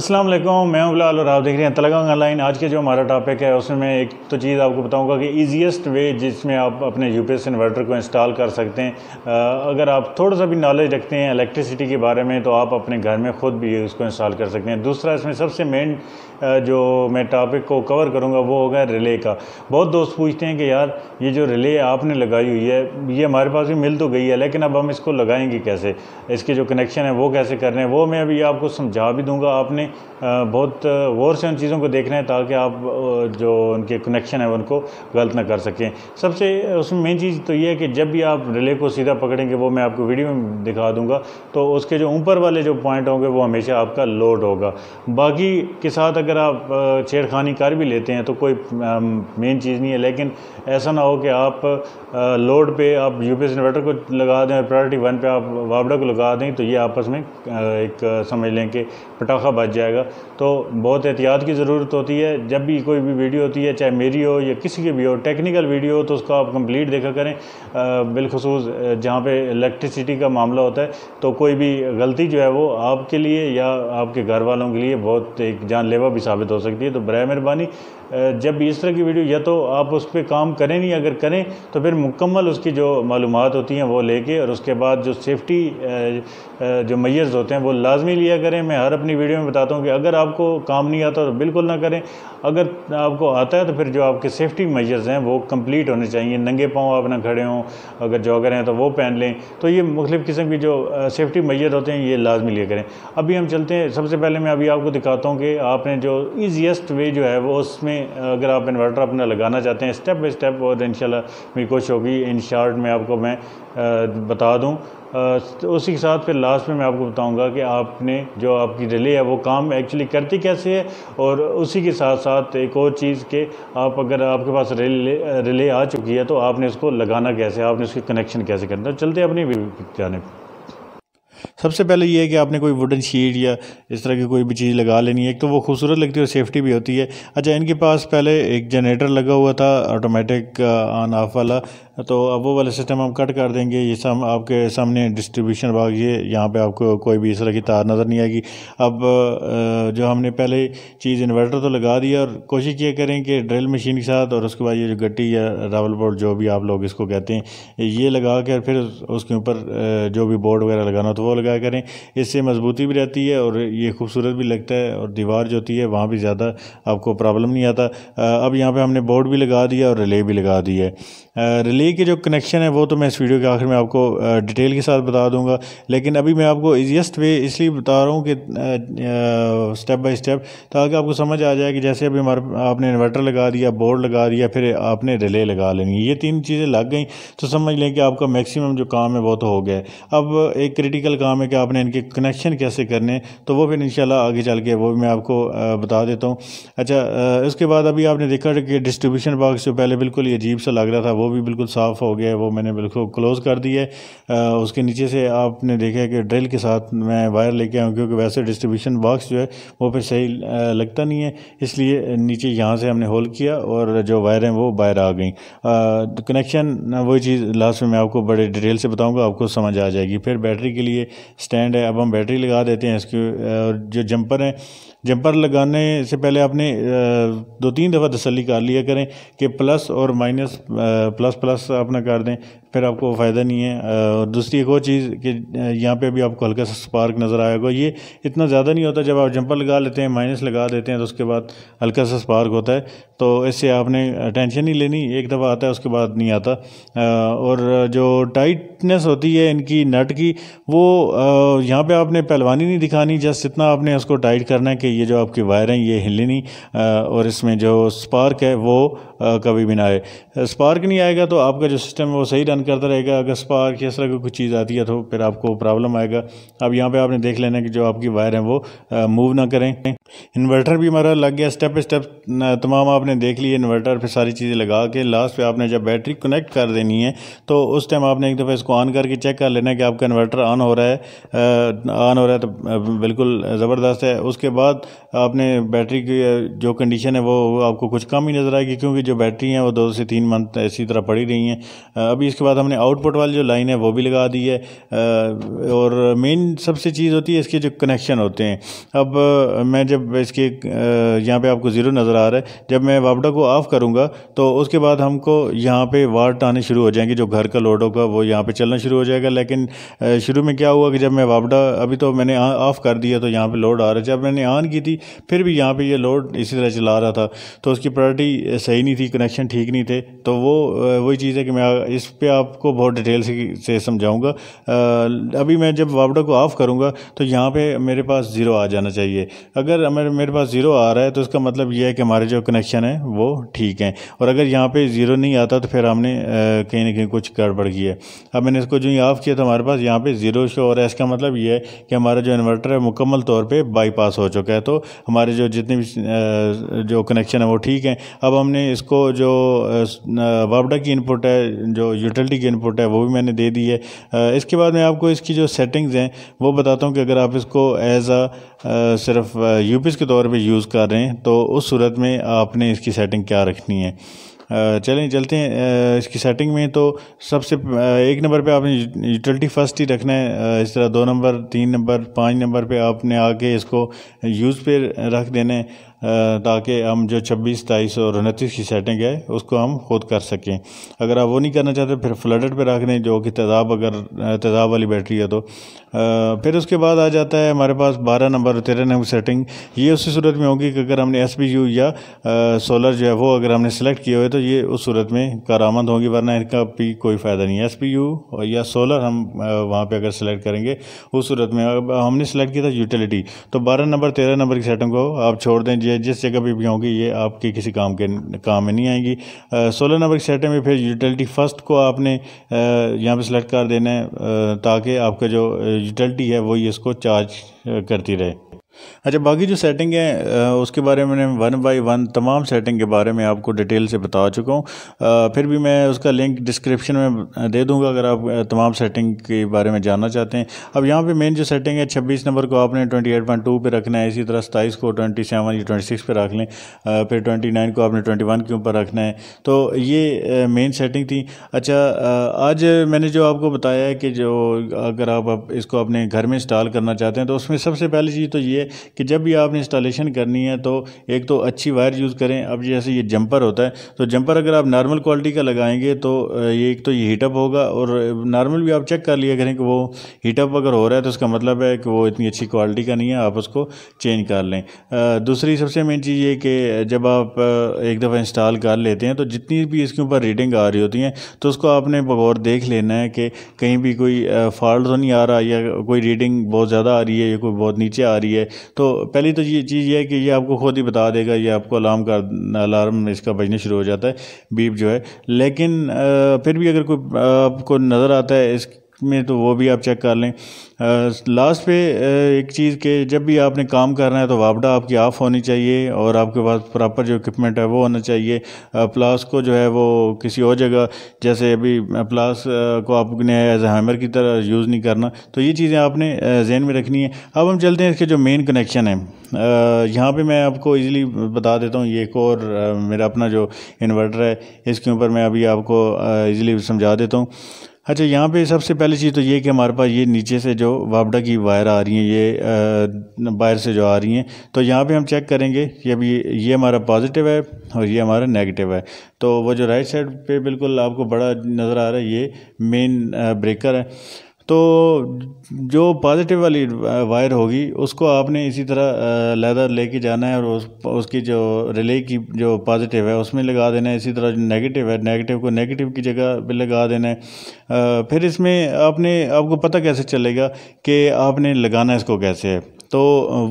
अस्सलाम वालेकुम मैं बिलाल और आप देख रहे हैं तलगा ऑनलाइन आज के जो हमारा टॉपिक है उसमें मैं एक तो चीज़ आपको बताऊंगा कि ईजिएस्ट वे जिसमें आप अपने यूपीएस इन्वर्टर को इंस्टॉल कर सकते हैं अगर आप थोड़ा सा भी नॉलेज रखते हैं इलेक्ट्रिसिटी के बारे में तो आप अपने घर में ख़ुद भी उसको इंस्टॉल कर सकते हैं दूसरा इसमें सबसे मेन जो मैं टॉपिक को कवर करूँगा वो होगा रिले का बहुत दोस्त पूछते हैं कि यार ये जो रिले आपने लगाई हुई है ये हमारे पास भी मिल तो गई है लेकिन अब हम इसको लगाएंगे कैसे इसके जो कनेक्शन है वो कैसे कर रहे हैं वो मैं अभी आपको समझा भी दूंगा आपने बहुत गौर से उन चीज़ों को देखना है ताकि आप जो उनके कनेक्शन है उनको गलत ना कर सकें सबसे उसमें मेन चीज़ तो ये है कि जब भी आप रिले को सीधा पकड़ेंगे वो मैं आपको वीडियो में दिखा दूंगा तो उसके जो ऊपर वाले जो पॉइंट होंगे वो हमेशा आपका लोड होगा बाकी के साथ अगर अगर आप छेड़खानी कर भी लेते हैं तो कोई मेन चीज़ नहीं है लेकिन ऐसा ना हो कि आप लोड पे आप यूपीएस इन्वर्टर को लगा दें और प्रायोरिटी वन पे आप वाबड़ा को लगा दें तो ये आपस में एक समझ लें कि पटाखा बच जाएगा तो बहुत एहतियात की ज़रूरत होती है जब भी कोई भी वीडियो होती है चाहे मेरी हो या किसी की भी हो टेक्निकल वीडियो हो तो उसका आप कंप्लीट देखा करें बिलखसूस जहाँ पर इलेक्ट्रिसिटी का मामला होता है तो कोई भी गलती जो है वो आपके लिए या आपके घर वालों के लिए बहुत एक जानलेवा भी साबित हो सकती है तो बर मेहरबानी जब इस तरह की वीडियो या तो आप उस पर काम करें नहीं अगर करें तो फिर मुकम्मल उसकी जो मालूम होती हैं वो लेके और उसके बाद जो सेफ्टी जो मैयर्स होते हैं वो लाजमी लिया करें मैं हर अपनी वीडियो में बताता हूँ कि अगर आपको काम नहीं आता तो बिल्कुल ना करें अगर आपको आता है तो फिर जो आपके सेफ्टी मेजर्स हैं वो कंप्लीट होने चाहिए नंगे पाँव आप ना खड़े हों अगर जॉगर हैं तो वो पहन लें तो ये मुख्तलिफ़ किस्म की जो सेफ्टी मैयर होते हैं ये लाजमी लिया करें अभी हम चलते हैं सबसे पहले मैं अभी आपको दिखाता हूँ कि आपने जो जो वे जो है वो उसमें अगर आप इन्वर्टर अपना लगाना चाहते हैं स्टेप बाई स्टेप और इन मेरी कोशिश होगी इन शॉर्ट में आपको मैं बता दूँ तो उसी के साथ फिर लास्ट में मैं आपको बताऊंगा कि आपने जो आपकी रिले है वो काम एक्चुअली करती कैसे है और उसी के साथ साथ एक और चीज़ के आप अगर आपके पास रिले रिले आ चुकी है तो आपने उसको लगाना कैसे आपने उसकी कनेक्शन कैसे करना चलते अपनी पर सबसे पहले ये है कि आपने कोई वुडन शीट या इस तरह की कोई भी चीज़ लगा लेनी है एक तो वो खूबसूरत लगती है और सेफ्टी भी होती है अच्छा इनके पास पहले एक जनरेटर लगा हुआ था ऑटोमेटिक ऑन ऑफ वाला तो अब वो वाला सिस्टम हम कट कर देंगे ये सब आपके सामने डिस्ट्रीब्यूशन भाग ये यहाँ पे आपको कोई भी इस तरह की तार नज़र नहीं आएगी अब जो हमने पहले चीज़ इन्वर्टर तो लगा दिया और कोशिश ये करें कि ड्रिल मशीन के साथ और उसके बाद ये जो गट्टी या रावल बोर्ड जो भी आप लोग इसको कहते हैं ये लगा कर फिर उसके ऊपर जो भी बोर्ड वगैरह लगाना तो वो लगाया करें इससे मजबूती भी रहती है और ये खूबसूरत भी लगता है और दीवार जो होती है वहाँ भी ज़्यादा आपको प्रॉब्लम नहीं आता अब यहाँ पर हमने बोर्ड भी लगा दिया और रिले भी लगा दी है रिले प्ले के जो कनेक्शन है वो तो मैं इस वीडियो के आखिर में आपको डिटेल के साथ बता दूंगा लेकिन अभी मैं आपको ईजिएस्ट वे इसलिए बता रहा हूँ कि स्टेप बाय स्टेप ताकि आपको समझ आ जाए कि जैसे अभी हमारे आपने इन्वर्टर लगा दिया बोर्ड लगा दिया फिर आपने रिले लगा लेनी ये तीन चीज़ें लग गई तो समझ लें कि आपका मैक्सिमम जो काम है वो तो हो गया है अब एक क्रिटिकल काम है कि आपने इनके कनेक्शन कैसे करने तो वो फिर इन आगे चल के वो मैं आपको बता देता हूँ अच्छा उसके बाद अभी आपने देखा कि डिस्ट्रीब्यूशन बॉक्स जो पहले बिल्कुल अजीब सा लग रहा था वो भी बिल्कुल साफ़ हो गया वो मैंने बिल्कुल क्लोज़ कर दी है उसके नीचे से आपने देखा कि ड्रिल के साथ मैं वायर लेके हूँ क्योंकि वैसे डिस्ट्रीब्यूशन बॉक्स जो है वो फिर सही लगता नहीं है इसलिए नीचे यहाँ से हमने होल किया और जो वायर हैं वो बाहर आ गई कनेक्शन वही चीज़ लास्ट में मैं आपको बड़े डिटेल से बताऊँगा आपको समझ आ जाएगी फिर बैटरी के लिए स्टैंड है अब हम बैटरी लगा देते हैं इसके और जो जंपर हैं जंपर लगाने से पहले आपने दो तीन दफ़ा तसली कर लिया करें कि प्लस और माइनस प्लस प्लस अपना कर दें फिर आपको फ़ायदा नहीं है और दूसरी एक और चीज़ कि यहाँ पे भी आपको हल्का सा स्पार्क नज़र आएगा ये इतना ज़्यादा नहीं होता जब आप जंपर लगा लेते हैं माइनस लगा देते हैं तो उसके बाद हल्का सा स्पार्क होता है तो इससे आपने टेंशन नहीं लेनी एक दफ़ा आता है उसके बाद नहीं आता और जो टाइटनेस होती है इनकी नट की वो यहाँ पर आपने पहलवानी नहीं दिखानी जस्ट इतना आपने उसको टाइट करना है कि ये जो आपकी वायर हैं ये हिली नहीं और इसमें जो स्पार्क है वो कभी भी ना आए स्पार्क नहीं आएगा तो आपका जो सिस्टम है वो सही रन करता रहेगा अगर स्पार्क इस तरह की कुछ चीज़ आती है तो फिर आपको प्रॉब्लम आएगा अब यहाँ पे आपने देख लेना कि जो आपकी वायर हैं वो मूव ना करें इन्वर्टर भी हमारा लग गया स्टेप बाई स्टेप तमाम आपने देख लिए इन्वर्टर फिर सारी चीज़ें लगा के लास्ट पर आपने जब बैटरी कनेक्ट कर देनी है तो उस टाइम आपने एक दफ़ा इसको ऑन करके चेक कर लेना है कि आपका इन्वर्टर ऑन हो रहा है ऑन हो रहा है तो बिल्कुल ज़बरदस्त है उसके बाद आपने बैटरी की जो कंडीशन है वो आपको कुछ कम ही नज़र आएगी क्योंकि जो बैटरी हैं वो दो से तीन मंथ इसी तरह पड़ी रही हैं अभी इसके बाद हमने आउटपुट वाली जो लाइन है वो भी लगा दी है और मेन सबसे चीज़ होती है इसके जो कनेक्शन होते हैं अब मैं जब इसके यहाँ पर आपको ज़ीरो नज़र आ रहा है जब मैं वापडा को ऑफ़ करूँगा तो उसके बाद हमको यहाँ पर वाट आने शुरू हो जाएंगे जो घर का लोड होगा वो यहाँ पर चलना शुरू हो जाएगा लेकिन शुरू में क्या हुआ कि जब मैं वापडा अभी तो मैंने ऑफ़ कर दिया तो यहाँ पर लोड आ रहा है जब मैंने ऑन की थी फिर भी यहाँ पे ये लोड इसी तरह चला रहा था तो उसकी प्रायोरिटी सही नहीं थी कनेक्शन ठीक नहीं थे तो वो वही चीज़ है कि मैं इस पर आपको बहुत डिटेल से, से समझाऊँगा अभी मैं जब वापडा को ऑफ़ करूँगा तो यहाँ पर मेरे पास ज़ीरो आ जाना चाहिए अगर मेरे पास ज़ीरो आ रहा है तो उसका मतलब यह है कि हमारे जो कनेक्शन है वो ठीक हैं और अगर यहाँ पर ज़ीरो नहीं आता तो फिर हमने कहीं ना कहीं कुछ गड़बड़ की है अब मैंने इसको जो ही ऑफ़ किया तो हमारे पास यहाँ पे ज़ीरो शो और इसका मतलब ये है कि हमारा जो इन्वर्टर है मुकम्मल तौर पे बाईपास हो चुका है तो हमारे जो जितने भी जो कनेक्शन है वो ठीक हैं अब हमने इसको जो वापडा की इनपुट है जो यूटिलिटी की इनपुट है वो भी मैंने दे दी है इसके बाद मैं आपको इसकी जो सेटिंग्स हैं वो बताता हूँ कि अगर आप इसको एज अ सिर्फ यूपीएस के तौर पे यूज़ कर रहे हैं तो उस सूरत में आपने इसकी सेटिंग क्या रखनी है चलें चलते हैं इसकी सेटिंग में तो सबसे एक नंबर पे आपने यूटिलिटी फर्स्ट ही रखना है इस तरह दो नंबर तीन नंबर पाँच नंबर पे आपने आके इसको यूज़ पे रख देना है ताकि हम जो छब्बीस तेईस और उनतीस की सेटिंग है उसको हम खुद कर सकें अगर आप वो नहीं करना चाहते फिर फ्लडेड पे रख दें जो कि तेज़ाब अगर तेज़ाब वाली बैटरी है तो फिर उसके बाद आ जाता है हमारे पास बारह नंबर तेरह नंबर सेटिंग ये उसी सूरत में होगी कि अगर हमने एस या सोलर जो है वो अगर हमने सेलेक्ट किए हुए तो ये उस सूरत में आमद होगी वरना इनका भी कोई फ़ायदा नहीं है एस या सोलर हम वहाँ पर अगर सेलेक्ट करेंगे उस सूरत में हमने सेलेक्ट किया था यूटिलिटी तो बारह नंबर तेरह नंबर की सेटिंग को आप छोड़ दें जी है जिस जगह पे भी होंगी ये आपके किसी काम के काम में नहीं आएंगी सोलह नंबर की सेटिंग में फिर यूटिलिटी फर्स्ट को आपने यहाँ पे सेलेक्ट कर देना है ताकि आपका जो यूटिलिटी है वो इसको चार्ज करती रहे अच्छा बाकी जो सेटिंग है उसके बारे में वन बाय वन तमाम सेटिंग के बारे में आपको डिटेल से बता चुका हूँ फिर भी मैं उसका लिंक डिस्क्रिप्शन में दे दूँगा अगर आप तमाम सेटिंग के बारे में जानना चाहते हैं अब यहाँ पे मेन जो सेटिंग है छब्बीस नंबर को आपने ट्वेंटी एट पॉइंट टू पर रखना है इसी तरह सताईस को ट्वेंटी सेवन या ट्वेंटी सिक्स पर रख लें फिर ट्वेंटी नाइन को आपने ट्वेंटी वन के ऊपर रखना है तो ये मेन सेटिंग थी अच्छा आज मैंने जो आपको बताया है कि जो अगर आप इसको अपने घर में इंस्टॉल करना चाहते हैं तो उसमें सबसे पहली चीज़ तो ये कि जब भी आपने इंस्टॉलेशन करनी है तो एक तो अच्छी वायर यूज़ करें अब जैसे ये जंपर होता है तो जंपर अगर आप नॉर्मल क्वालिटी का लगाएंगे तो ये एक तो ये हीटअप होगा और नॉर्मल भी आप चेक कर लिया करें कि वो हीटअप अगर हो रहा है तो उसका मतलब है कि वो इतनी अच्छी क्वालिटी का नहीं है आप उसको चेंज कर लें दूसरी सबसे मेन चीज़ ये कि जब आप एक दफ़ा इंस्टॉल कर लेते हैं तो जितनी भी इसके ऊपर रीडिंग आ रही होती हैं तो उसको आपने बगौर देख लेना है कि कहीं भी कोई फॉल्ट तो नहीं आ रहा या कोई रीडिंग बहुत ज़्यादा आ रही है या कोई बहुत नीचे आ रही है तो पहली तो ये चीज़ ये है कि ये आपको खुद ही बता देगा ये आपको अलार्म का अलार्म इसका बजने शुरू हो जाता है बीप जो है लेकिन फिर भी अगर कोई आपको नज़र आता है इस में तो वो भी आप चेक कर लें लास्ट पे एक चीज़ के जब भी आपने काम करना है तो वापडा आपकी ऑफ होनी चाहिए और आपके पास प्रॉपर जो इक्विपमेंट है वो होना चाहिए प्लास को जो है वो किसी और जगह जैसे अभी प्लास को आपने एज हैमर की तरह यूज़ नहीं करना तो ये चीज़ें आपने जहन में रखनी है अब हम चलते हैं इसके जो मेन कनेक्शन है यहाँ पे मैं आपको इजीली बता देता हूँ ये एक और मेरा अपना जो इन्वर्टर है इसके ऊपर मैं अभी आपको इजीली समझा देता हूँ अच्छा यहाँ पे सबसे पहली चीज़ तो ये कि हमारे पास ये नीचे से जो वापडा की वायर आ रही हैं ये वायर से जो आ रही हैं तो यहाँ पे हम चेक करेंगे ये अभी ये हमारा पॉजिटिव है और ये हमारा नेगेटिव है तो वो जो राइट साइड पे बिल्कुल आपको बड़ा नज़र आ रहा है ये मेन ब्रेकर है तो जो पॉजिटिव वाली वायर होगी उसको आपने इसी तरह लैदर लेके जाना है और उस उसकी जो रिले की जो पॉजिटिव है उसमें लगा देना है इसी तरह जो नेगेटिव है नेगेटिव को नेगेटिव की जगह पे लगा देना है फिर इसमें आपने आपको पता कैसे चलेगा कि आपने लगाना इसको कैसे है तो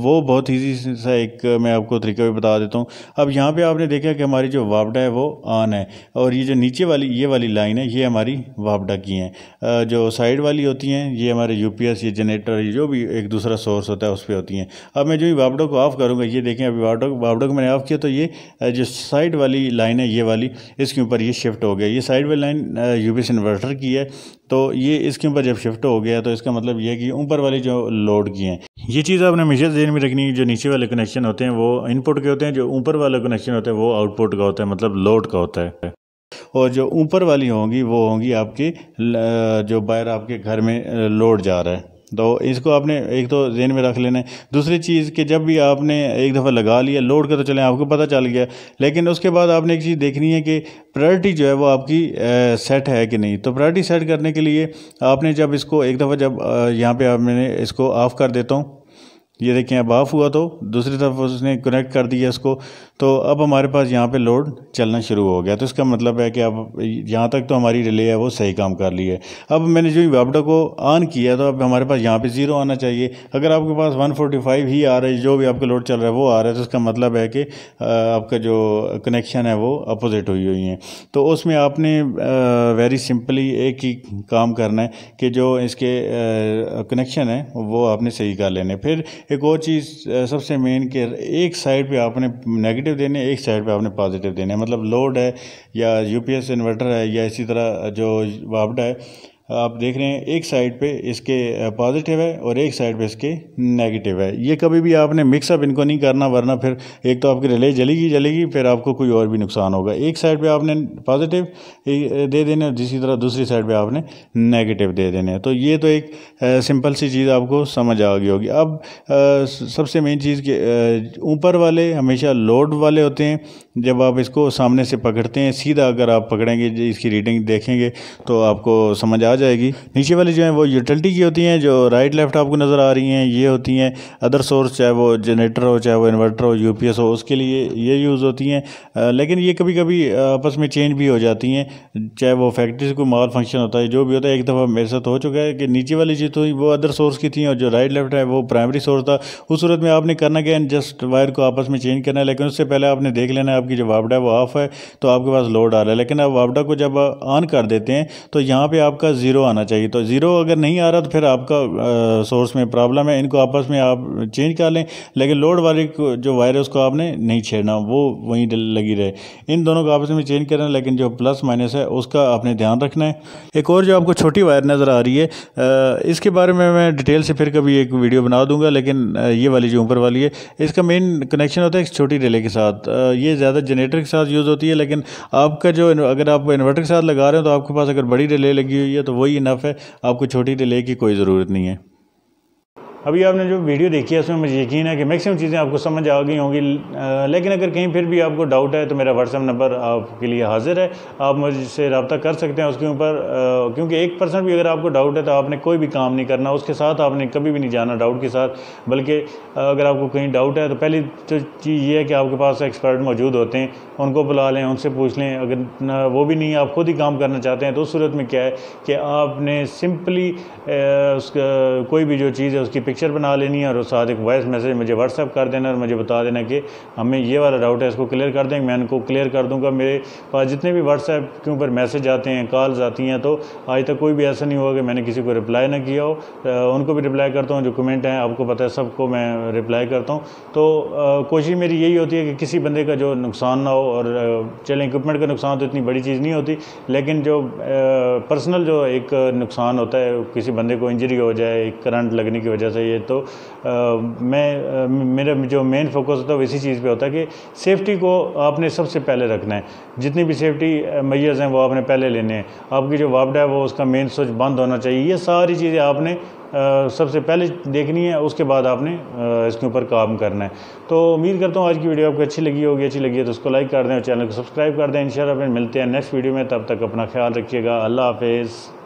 वो बहुत ईजी सा एक मैं आपको तरीका भी बता देता हूँ अब यहाँ पे आपने देखा कि हमारी जो वापडा है वो ऑन है और ये जो नीचे वाली ये वाली लाइन है ये हमारी वापडा की हैं जो साइड वाली होती हैं ये हमारे यू ये जनरेटर ये जो भी एक दूसरा सोर्स होता है उस पर होती हैं अब मैं जो भी वापडा को ऑफ़ करूँगा ये देखें अभी वापडा वापडो को मैंने ऑफ़ किया तो ये जो साइड वाली लाइन है ये वाली इसके ऊपर ये शिफ्ट हो गया ये साइड वाली लाइन यू इन्वर्टर की है तो ये इसके ऊपर जब शिफ्ट हो गया तो इसका मतलब ये कि ऊपर वाले जो लोड की हैं ये चीज़ आपने हमेशा जेन में रखनी है जो नीचे वाले कनेक्शन होते हैं वो इनपुट के होते हैं जो ऊपर वाले कनेक्शन होते हैं वो आउटपुट का होता है मतलब लोड का होता है और जो ऊपर वाली होंगी वो होंगी आपकी जो बायर आपके घर में लोड जा रहा है तो इसको आपने एक तो जेन में रख लेना है दूसरी चीज़ कि जब भी आपने एक दफ़ा लगा लिया लोड कर तो चलें आपको पता चल गया लेकिन उसके बाद आपने एक चीज़ देखनी है कि प्रायोरिटी जो है वो आपकी सेट है कि नहीं तो प्रायोरिटी सेट करने के लिए आपने जब इसको एक दफ़ा जब यहाँ पर आप मैंने इसको ऑफ़ कर देता हूँ ये देखें अब ऑफ़ हुआ तो दूसरी तरफ उसने कनेक्ट कर दिया इसको तो अब हमारे पास यहाँ पे लोड चलना शुरू हो गया तो इसका मतलब है कि अब यहाँ तक तो हमारी रिले है वो सही काम कर ली है अब मैंने जो वेबडा को ऑन किया तो अब हमारे पास यहाँ पे ज़ीरो आना चाहिए अगर आपके पास 145 ही आ रहा है जो भी आपका लोड चल रहा है वो आ रहा है तो इसका मतलब है कि आपका जो कनेक्शन है वो अपोजिट हुई हुई है तो उसमें आपने वेरी सिंपली एक ही काम करना है कि जो इसके कनेक्शन है वो आपने सही कर लेने फिर एक और चीज़ सबसे मेन कि एक साइड पर आपने नेगेटिव नेगेटिव देने एक साइड पे आपने पॉजिटिव देने मतलब लोड है या यूपीएस इन्वर्टर है या इसी तरह जो वापडा है आप देख रहे हैं एक साइड पे इसके पॉजिटिव है और एक साइड पे इसके नेगेटिव है ये कभी भी आपने मिक्सअप इनको नहीं करना वरना फिर एक तो आपकी रिले जलेगी जलेगी फिर आपको कोई और भी नुकसान होगा एक साइड पे आपने पॉजिटिव दे देने और जिसी तरह दूसरी साइड पे आपने नेगेटिव दे देने तो ये तो एक सिंपल सी चीज़ आपको समझ आ गई होगी अब सबसे मेन चीज़ के ऊपर वाले हमेशा लोड वाले होते हैं जब आप इसको सामने से पकड़ते हैं सीधा अगर आप पकड़ेंगे इसकी रीडिंग देखेंगे तो आपको समझ आ जाएगी नीचे वाली जो है वो यूटिलिटी की होती हैं जो राइट लेफ्ट आपको नज़र आ रही हैं ये होती हैं अदर सोर्स चाहे वो जनरेटर हो चाहे वो इन्वर्टर हो यू हो उसके लिए ये यूज़ होती हैं लेकिन ये कभी कभी आपस में चेंज भी हो जाती हैं चाहे वो फैक्ट्री से कोई माल फंक्शन होता है जो भी होता है एक दफ़ा मेरे साथ हो चुका है कि नीचे वाली चीज़ थी वो अदर सोर्स की थी और जो राइट लेफ्ट है वो प्राइमरी सोर्स था उस सूरत में आपने करना क्या जस्ट वायर को आपस में चेंज करना है लेकिन उससे पहले आपने देख लेना है आपकी जो वापडा है वो ऑफ है तो आपके पास लोड आ रहा है लेकिन आप वापडा को जब ऑन कर देते हैं तो यहाँ पर आपका ज़ीरो आना चाहिए तो ज़ीरो अगर नहीं आ रहा तो फिर आपका सोर्स में प्रॉब्लम है इनको आपस में आप चेंज कर लें लेकिन लोड वाले जो वायर है उसको आपने नहीं छेड़ना वो वहीं लगी रहे इन दोनों को आपस में चेंज करना लेकिन जो प्लस माइनस है उसका आपने ध्यान रखना है एक और जो आपको छोटी वायर नज़र आ रही है इसके बारे में मैं डिटेल से फिर कभी एक वीडियो बना दूंगा लेकिन ये वाली जो ऊपर वाली है इसका मेन कनेक्शन होता है एक छोटी रिले के साथ ये ज़्यादा ज़्यादा जनरेटर के साथ यूज़ होती है लेकिन आपका जो अगर आप इन्वर्टर के साथ लगा रहे हो तो आपके पास अगर बड़ी रिले लगी हुई है तो वही इनफ है आपको छोटी रिले की कोई ज़रूरत नहीं है अभी आपने जो वीडियो देखी है उसमें मुझे यकीन है कि मैक्सिमम चीज़ें आपको समझ आ गई होंगी लेकिन अगर कहीं फिर भी आपको डाउट है तो मेरा व्हाट्सअप नंबर आपके लिए हाजिर है आप मुझसे रबता कर सकते हैं उसके ऊपर क्योंकि एक परसेंट भी अगर आपको डाउट है तो आपने कोई भी काम नहीं करना उसके साथ आपने कभी भी नहीं जाना डाउट के साथ बल्कि अगर आपको कहीं डाउट है तो पहली तो चीज़ ये है कि आपके पास एक्सपर्ट मौजूद होते हैं उनको बुला लें उनसे पूछ लें अगर वो भी नहीं आप खुद ही काम करना चाहते हैं तो उस सूरत में क्या है कि आपने सिंपली उसका कोई भी जो चीज़ है उसकी पिक्चर बना लेनी है और साथ एक वॉइस मैसेज मुझे व्हाट्सअप कर देना और मुझे बता देना कि हमें ये वाला डाउट है इसको क्लियर कर देंगे मैं इनको क्लियर कर दूंगा मेरे पास जितने भी व्हाट्सएप के ऊपर मैसेज आते हैं कॉल्स आती हैं तो आज तक कोई भी ऐसा नहीं हुआ कि मैंने किसी को रिप्लाई ना किया हो उनको भी रिप्लाई करता हूँ जो कमेंट हैं आपको पता है सबको मैं रिप्लाई करता हूँ तो कोशिश मेरी यही होती है कि किसी बंदे का जो नुकसान ना हो और चलें इक्विपमेंट का नुकसान तो इतनी बड़ी चीज़ नहीं होती लेकिन जो पर्सनल जो एक नुकसान होता है किसी बंदे को इंजरी हो जाए करंट लगने की वजह से चाहिए तो आ, मैं मेरा जो मेन फोकस होता है वो इसी चीज़ पे होता है कि सेफ्टी को आपने सबसे पहले रखना है जितनी भी सेफ्टी मैयर्स हैं वो आपने पहले लेने हैं आपकी जो वापडा है वो उसका मेन स्विच बंद होना चाहिए ये सारी चीज़ें आपने आ, सबसे पहले देखनी है उसके बाद आपने आ, इसके ऊपर काम करना है तो उम्मीद करता हूँ आज की वीडियो आपको अच्छी लगी होगी अच्छी लगी है तो उसको लाइक कर दें और चैनल को सब्सक्राइब कर दें इन मिलते हैं नेक्स्ट वीडियो में तब तक अपना ख्याल रखिएगा अल्लाह हाफिज़